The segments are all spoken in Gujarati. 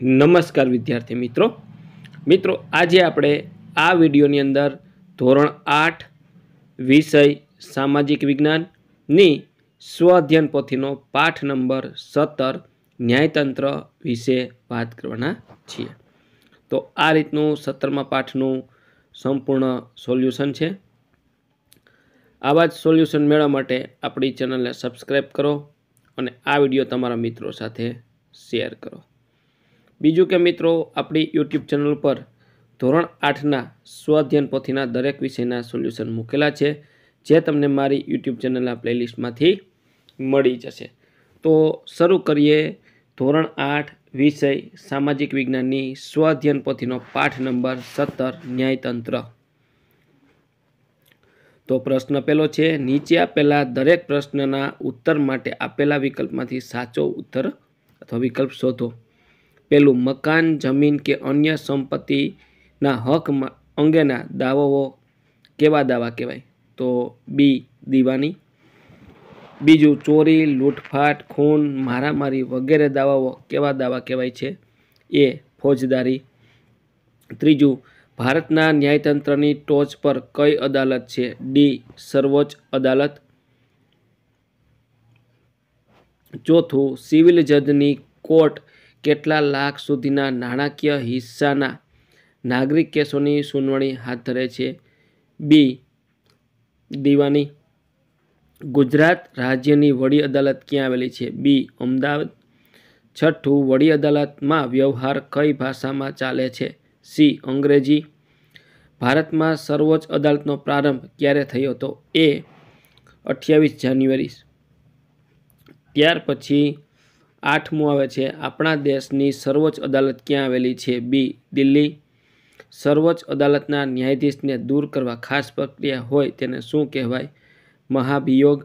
નમસ્કાર વિદ્યાર્થી મિત્રો મિત્રો આજે આપણે આ વિડીયોની અંદર ધોરણ આઠ વિષય સામાજિક વિજ્ઞાનની સ્વઅધ્યયન પોથીનો પાઠ નંબર સત્તર ન્યાયતંત્ર વિશે વાત કરવાના છીએ તો આ રીતનું સત્તરમાં પાઠનું સંપૂર્ણ સોલ્યુશન છે આવા જ સોલ્યુશન મેળવવા માટે આપણી ચેનલને સબસ્ક્રાઈબ કરો અને આ વિડીયો તમારા મિત્રો સાથે શેર કરો બીજું કે મિત્રો આપણી યુટ્યુબ ચેનલ પર ધોરણ આઠના સ્વધ્યન પોથીના દરેક વિષયના સોલ્યુશન મૂકેલા છે જે તમને મારી યુટ્યુબ ચેનલના પ્લેલિસ્ટમાંથી મળી જશે તો શરૂ કરીએ ધોરણ આઠ વિષય સામાજિક વિજ્ઞાનની સ્વધ્યન પોથીનો પાઠ નંબર સત્તર ન્યાયતંત્ર તો પ્રશ્ન પહેલો છે નીચે આપેલા દરેક પ્રશ્નના ઉત્તર માટે આપેલા વિકલ્પમાંથી સાચો ઉત્તર અથવા વિકલ્પ શોધો પહેલું મકાન જમીન કે અન્ય સંપત્તિના હક અંગેના દાવાઓ કેવા દાવા કહેવાય તો બી દીવાની બીજું ચોરી લૂંટફાટ ખૂન મારામારી વગેરે દાવાઓ કેવા દાવા કહેવાય છે એ ફોજદારી ત્રીજું ભારતના ન્યાયતંત્રની ટોચ પર કઈ અદાલત છે ડી સર્વોચ્ચ અદાલત ચોથું સિવિલ જજની કોર્ટ કેટલા લાખ સુધીના નાણાકીય હિસ્સાના નાગરિક કેસોની સુનવણી હાથ ધરે છે બી દીવાની ગુજરાત રાજ્યની વડી અદાલત ક્યાં આવેલી છે બી અમદાવાદ છઠ્ઠું વડી અદાલતમાં વ્યવહાર કઈ ભાષામાં ચાલે છે સી અંગ્રેજી ભારતમાં સર્વોચ્ચ અદાલતનો પ્રારંભ ક્યારે થયો હતો એ અઠ્યાવીસ જાન્યુઆરી ત્યાર પછી આઠમું આવે છે આપણા દેશની સર્વોચ્ચ અદાલત ક્યાં આવેલી છે બી દિલ્હી સર્વોચ્ચ અદાલતના ન્યાયાધીશને દૂર કરવા ખાસ પ્રક્રિયા હોય તેને શું કહેવાય મહાભિયોગ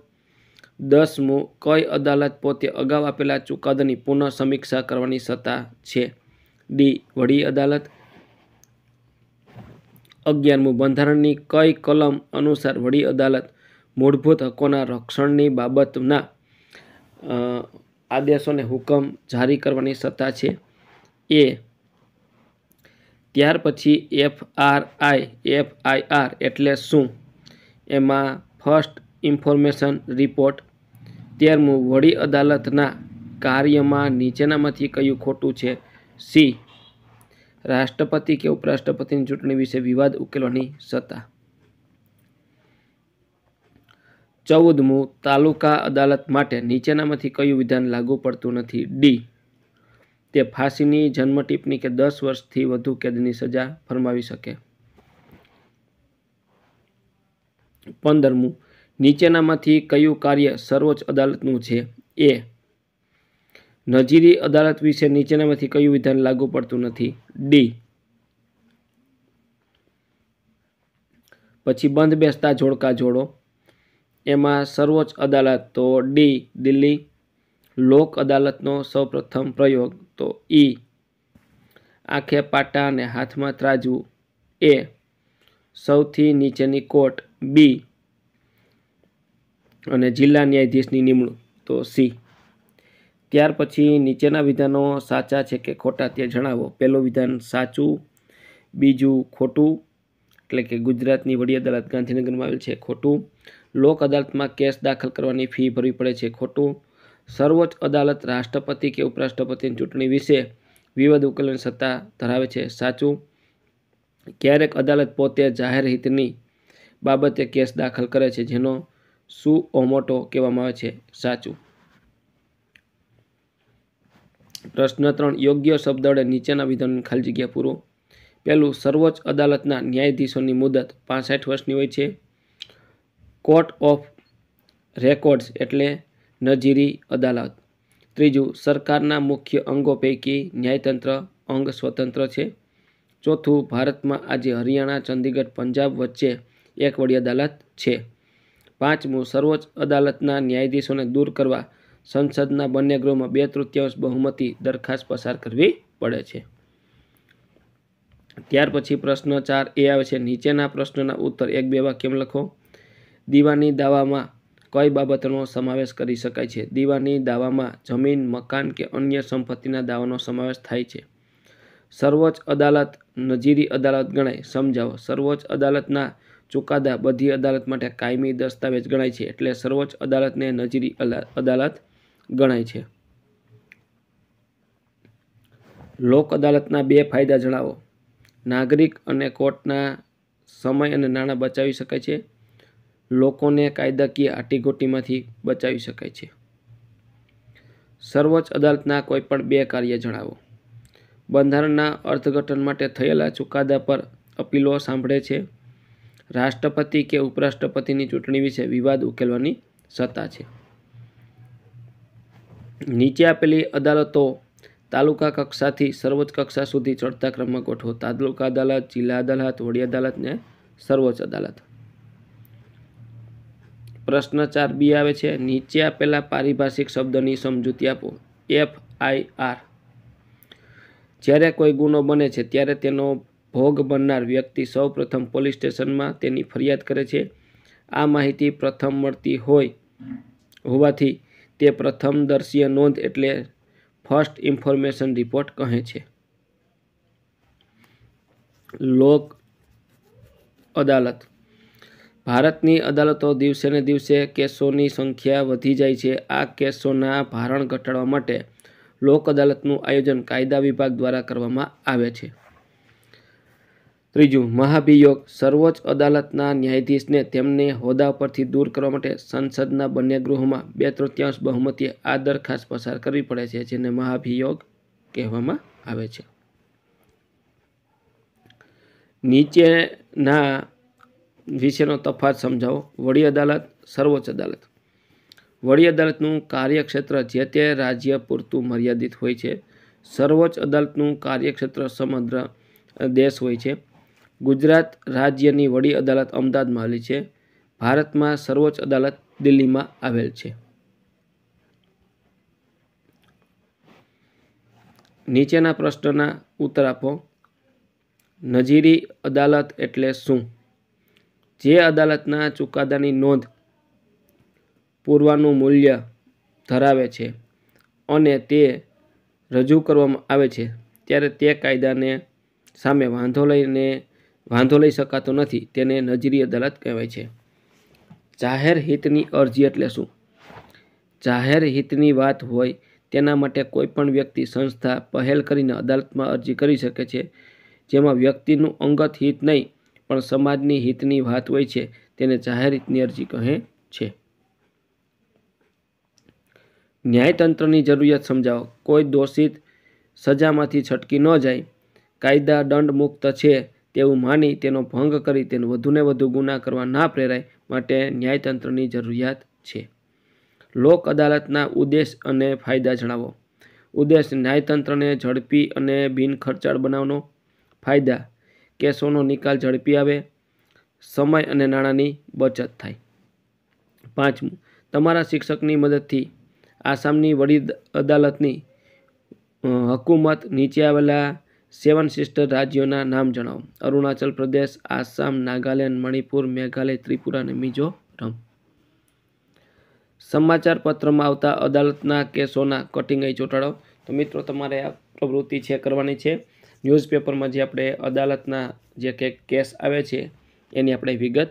દસમું કઈ અદાલત પોતે અગાઉ આપેલા ચુકાદાની પુનઃ સમીક્ષા કરવાની સત્તા છે ડી વડી અદાલત અગિયારમું બંધારણની કઈ કલમ અનુસાર વડી અદાલત મૂળભૂત હકોના રક્ષણની બાબતના આદેશોને હુકમ જારી કરવાની સત્તા છે એ ત્યાર પછી F R I F I R એટલે શું એમાં ફર્સ્ટ ઇન્ફોર્મેશન રિપોર્ટ ત્યારમું વડી અદાલતના કાર્યમાં નીચેનામાંથી કયું ખોટું છે સી રાષ્ટ્રપતિ કે ઉપરાષ્ટ્રપતિની ચૂંટણી વિશે વિવાદ ઉકેલવાની સત્તા ચૌદમું તાલુકા અદાલત માટે નીચેનામાંથી કયું વિધાન લાગુ પડતું નથી ડી તે ફાંસીની જન્મ કે દસ વર્ષથી વધુ કેદની સજા ફરમાવી શકે પંદરમું નીચેનામાંથી કયું કાર્ય સર્વોચ્ચ અદાલતનું છે એ નજીરી અદાલત વિશે નીચેનામાંથી કયું વિધાન લાગુ પડતું નથી ડી પછી બંધ બેસતા જોડકા જોડો એમાં સર્વોચ્ચ અદાલત તો ડી દિલ્હી લોક અદાલતનો સૌપ્રથમ પ્રયોગ તો ઈ આંખે પાટા અને હાથમાં ત્રાજવું એ સૌથી નીચેની કોર્ટ બી અને જિલ્લા ન્યાયાધીશની નિમણૂક તો સી ત્યાર પછી નીચેના વિધાનો સાચા છે કે ખોટા તે જણાવો પહેલું વિધાન સાચું બીજું ખોટું એટલે કે ગુજરાતની વડી અદાલત ગાંધીનગરમાં આવેલ છે ખોટું લોક અદાલતમાં કેસ દાખલ કરવાની ફી ભરવી પડે છે ખોટું સર્વોચ્ચ અદાલત રાષ્ટ્રપતિ કે ઉપરાષ્ટ્રપતિની ચૂંટણી વિશે વિવાદ ઉકેલવાની સત્તા ધરાવે છે સાચું ક્યારેક અદાલત પોતે જાહેર હિતની બાબતે કેસ દાખલ કરે છે જેનો શું ઓમોટો કહેવામાં આવે છે સાચું પ્રશ્ન ત્રણ યોગ્ય શબ્દ વડે નીચેના વિધાનની ખાલી જગ્યા પૂરું પહેલું સર્વોચ્ચ અદાલતના ન્યાયાધીશોની મુદત પાસઠ વર્ષની હોય છે કોર્ટ ઓફ રેકોર્ડ્સ એટલે નજીરી અદાલત ત્રીજું સરકારના મુખ્ય અંગો પૈકી ન્યાયતંત્ર અંગ સ્વતંત્ર છે ચોથું ભારતમાં આજે હરિયાણા ચંદીગઢ પંજાબ વચ્ચે એક વડી અદાલત છે પાંચમું સર્વોચ્ચ અદાલતના ન્યાયાધીશોને દૂર કરવા સંસદના બંને ગૃહમાં બે તૃતીયાંશ બહુમતી દરખાસ્ત પસાર કરવી પડે છે ત્યાર પછી પ્રશ્ન ચાર એ આવે છે નીચેના પ્રશ્નના ઉત્તર એક બે વાક્યમાં લખો દીવાની દાવામાં કઈ બાબતોનો સમાવેશ કરી શકાય છે દીવાની દાવામાં જમીન મકાન કે અન્ય સંપત્તિના દાવાનો સમાવેશ થાય છે સર્વોચ્ચ અદાલત નજીરી અદાલત ગણાય સમજાવો સર્વોચ્ચ અદાલતના ચુકાદા બધી અદાલત માટે કાયમી દસ્તાવેજ ગણાય છે એટલે સર્વોચ્ચ અદાલતને નજીરી અદાલત ગણાય છે લોક અદાલતના બે ફાયદા જણાવો નાગરિક અને કોર્ટના સમય અને નાણાં બચાવી શકાય છે લોકોને કાયદાકીય આટીગોટીમાંથી બચાવી શકાય છે સર્વોચ્ચ અદાલતના કોઈપણ બે કાર્ય જણાવો બંધારણના અર્થઘટન માટે થયેલા ચુકાદા પર અપીલો સાંભળે છે રાષ્ટ્રપતિ કે ઉપરાષ્ટ્રપતિની ચૂંટણી વિશે વિવાદ ઉકેલવાની સત્તા છે નીચે આપેલી અદાલતો તાલુકા કક્ષાથી સર્વોચ્ચ કક્ષા સુધી ચડતા ક્રમમાં ગોઠવો તાલુકા અદાલત જિલ્લા અદાલત વડી અદાલત ને સર્વોચ્ચ અદાલત પ્રશ્ન ચાર બી આવે છે નીચે આપેલા પારિભાષિક શબ્દની સમજૂતી આપો એફ આઈ આર જ્યારે કોઈ ગુનો બને છે ત્યારે તેનો ભોગ બનનાર વ્યક્તિ સૌપ્રથમ પોલીસ સ્ટેશનમાં તેની ફરિયાદ કરે છે આ માહિતી પ્રથમ મળતી હોય હોવાથી તે પ્રથમ દર્શીય નોંધ એટલે ફર્સ્ટ ઇન્ફોર્મેશન રિપોર્ટ કહે છે લોક અદાલત ભારતની અદાલતો દિવસે ને દિવસે કેસોની સંખ્યા વધી જાય છે આ કેસોના ભારણ ઘટાડવા માટે લોક અદાલતનું આયોજન કાયદા વિભાગ દ્વારા કરવામાં આવે છે ત્રીજું મહાભિયોગ સર્વોચ્ચ અદાલતના ન્યાયાધીશને તેમને હોદ્દા પરથી દૂર કરવા માટે સંસદના બંને ગૃહોમાં બે તૃતીયાંશ બહુમતીએ આ દરખાસ્ત પસાર કરવી પડે છે જેને મહાભિયોગ કહેવામાં આવે છે નીચેના વિશેનો તફાત સમજાવો વડી અદાલત સર્વોચ્ચ અદાલત વડી અદાલતનું કાર્યક્ષેત્ર જે તે રાજ્ય પૂરતું મર્યાદિત હોય છે સર્વોચ્ચ અદાલતનું કાર્યક્ષેત્ર સમગ્ર દેશ હોય છે ગુજરાત રાજ્યની વડી અદાલત અમદાવાદમાં આવેલી છે ભારતમાં સર્વોચ્ચ અદાલત દિલ્હીમાં આવેલ છે નીચેના પ્રશ્નના ઉત્તર આપો નજીરી અદાલત એટલે શું જે અદાલતના ચુકાદાની નોંધ પૂરવાનું મૂલ્ય ધરાવે છે અને તે રજૂ કરવામાં આવે છે ત્યારે તે કાયદાને સામે વાંધો લઈને વાંધો લઈ શકાતો નથી તેને નજરી અદાલત કહેવાય છે જાહેર હિતની અરજી એટલે શું જાહેર હિતની વાત હોય તેના માટે કોઈપણ વ્યક્તિ સંસ્થા પહેલ કરીને અદાલતમાં અરજી કરી શકે છે જેમાં વ્યક્તિનું અંગત હિત નહીં પણ સમાજની હિતની વાત હોય છે તેને જાહેર હિતની અરજી કહે છે ન્યાયતંત્રની જરૂરિયાત સમજાવો કોઈ દોષિત સજામાંથી છટકી ન જાય કાયદા દંડ મુક્ત છે તેવું માની તેનો ભંગ કરી તેને વધુને વધુ ગુના કરવા ના પ્રેરાય માટે ન્યાયતંત્રની જરૂરિયાત છે લોક અદાલતના ઉદ્દેશ અને ફાયદા જણાવો ઉદ્દેશ ન્યાયતંત્રને ઝડપી અને બિનખર્ચાળ બનાવવાનો ફાયદા કેસોનો નિકાલ ઝડપી આવે સમય અને નાણાંની બચત થાય પાંચમું તમારા શિક્ષકની મદદથી આસામની વડી અદાલતની હકુમત નીચે આવેલા સેવન સિસ્ટર રાજ્યોના નામ જણાવો અરુણાચલ પ્રદેશ આસામ નાગાલેન્ડ મણિપુર મેઘાલય ત્રિપુરા અને મિઝોરમ સમાચાર પત્રમાં આવતા અદાલતના કેસોના કટિંગ અહીં ચોંટાડો તો મિત્રો તમારે આ પ્રવૃત્તિ છે કરવાની છે ન્યૂઝપેપરમાં જે આપણે અદાલતના જે કંઈક કેસ આવે છે એની આપણે વિગત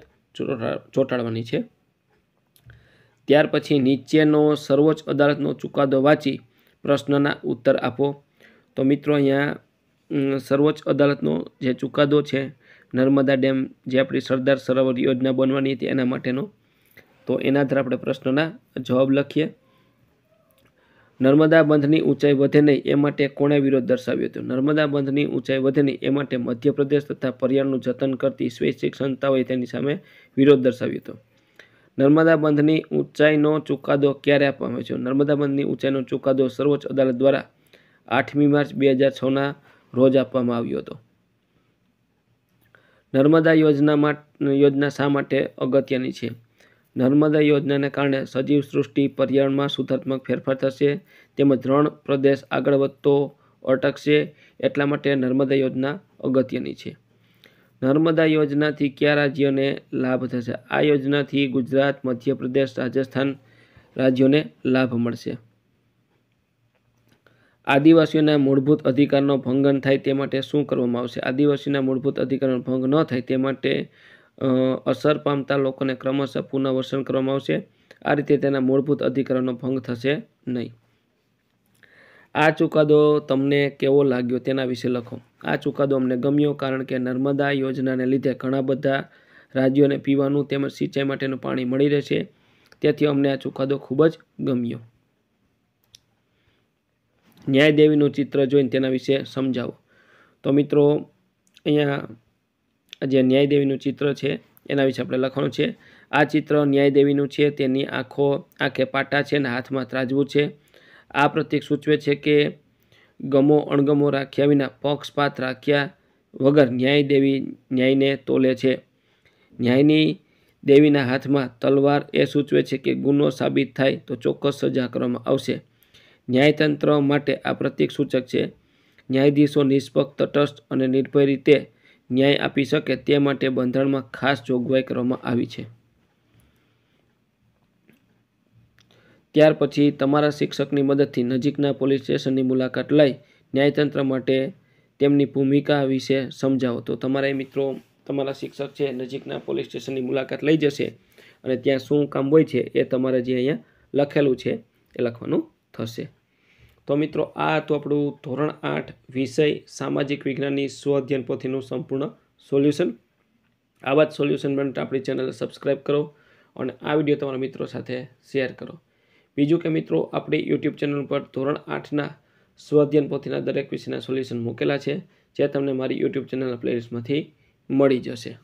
ચોંટાડવાની છે ત્યાર પછી નીચેનો સર્વોચ્ચ અદાલતનો ચુકાદો વાંચી પ્રશ્નના ઉત્તર આપો તો મિત્રો અહીંયા સર્વોચ્ચ અદાલતનો જે ચુકાદો છે નર્મદા ડેમ જે આપણી સરદાર સરોવર યોજના બનવાની હતી એના માટેનો તો એના દ્વારા આપણે પ્રશ્નના જવાબ લખીએ નર્મદા બંધની ઊંચાઈ વધે નહીં એ માટે કોણે વિરોધ દર્શાવ્યો હતો નર્મદા બંધની ઊંચાઈ વધે નહીં એ માટે મધ્યપ્રદેશ તથા પર્યાવરણનું જતન કરતી સ્વૈચ્છિક સંસ્થાઓએ તેની સામે વિરોધ દર્શાવ્યો હતો નર્મદા બંધની ઊંચાઈનો ચુકાદો ક્યારે આપવામાં આવ્યો છે નર્મદા બંધની ઊંચાઈનો ચુકાદો સર્વોચ્ચ અદાલત દ્વારા આઠમી માર્ચ બે હજાર છના રોજ આપવામાં આવ્યો હતો નર્મદા યોજના યોજના શા માટે અગત્યની છે નર્મદા યોજનાને કારણે સજીવ સૃષ્ટિ પર્યાવરણમાં સુધારાત્મક ફેરફાર થશે તેમજ રણ પ્રદેશ આગળ વધતો અટકશે એટલા માટે નર્મદા યોજના અગત્યની છે નર્મદા યોજનાથી કયા રાજ્યોને લાભ થશે આ યોજનાથી ગુજરાત મધ્યપ્રદેશ રાજસ્થાન રાજ્યોને લાભ મળશે આદિવાસીઓના મૂળભૂત અધિકારનો ભંગન થાય તે માટે શું કરવામાં આવશે આદિવાસીના મૂળભૂત અધિકારનો ભંગ ન થાય તે માટે અસર પામતા લોકોને ક્રમશઃ પુનઃવસન કરવામાં આવશે આ રીતે તેના મૂળભૂત અધિકારોનો ભંગ થશે નહીં આ ચુકાદો તમને કેવો લાગ્યો તેના વિશે લખો આ ચુકાદો અમને ગમ્યો કારણ કે નર્મદા યોજનાને લીધે ઘણા બધા રાજ્યોને પીવાનું તેમજ સિંચાઈ માટેનું પાણી મળી રહેશે તેથી અમને આ ચુકાદો ખૂબ જ ગમ્યો ન્યાયદેવીનું ચિત્ર જોઈને તેના વિશે સમજાવો તો મિત્રો અહીંયા જે ન્યાયદેવીનું ચિત્ર છે એના વિશે આપણે લખવાનું છે આ ચિત્ર ન્યાયદેવીનું છે તેની આંખો આંખે પાટા છે અને હાથમાં ત્રાજવું છે આ પ્રતિક સૂચવે છે કે ગમો અણગમો રાખ્યા વિના પક્ષપાત રાખ્યા વગર ન્યાયદેવી ન્યાયને તોલે છે ન્યાયની દેવીના હાથમાં તલવાર એ સૂચવે છે કે ગુનો સાબિત થાય તો ચોક્કસ સજા કરવામાં આવશે ન્યાયતંત્ર માટે આ પ્રતિક સૂચક છે ન્યાયાધીશો નિષ્પક્ષ તટસ્થ અને નિર્ભય રીતે ન્યાય આપી શકે તે માટે બંધારણમાં ખાસ જોગવાઈ કરવામાં આવી છે ત્યાર પછી તમારા શિક્ષકની મદદથી નજીકના પોલીસ સ્ટેશનની મુલાકાત લઈ ન્યાયતંત્ર માટે તેમની ભૂમિકા વિશે સમજાવો તો તમારા મિત્રો તમારા શિક્ષક છે નજીકના પોલીસ સ્ટેશનની મુલાકાત લઈ જશે અને ત્યાં શું કામ હોય છે એ તમારે જે અહીંયા લખેલું છે એ લખવાનું થશે તો મિત્રો આ હતું આપણું ધોરણ આઠ વિષય સામાજિક વિજ્ઞાનની સ્વઅધ્યયન પોથીનું સંપૂર્ણ સોલ્યુશન આવા જ સોલ્યુશન માટે આપણી ચેનલ સબસ્ક્રાઈબ કરો અને આ વિડીયો તમારા મિત્રો સાથે શેર કરો બીજું કે મિત્રો આપણી યુટ્યુબ ચેનલ પર ધોરણ આઠના સ્વઅધ્યયન પોથીના દરેક વિષયના સોલ્યુશન મૂકેલા છે જે તમને મારી યુટ્યુબ ચેનલના પ્લેલિસ્ટમાંથી મળી જશે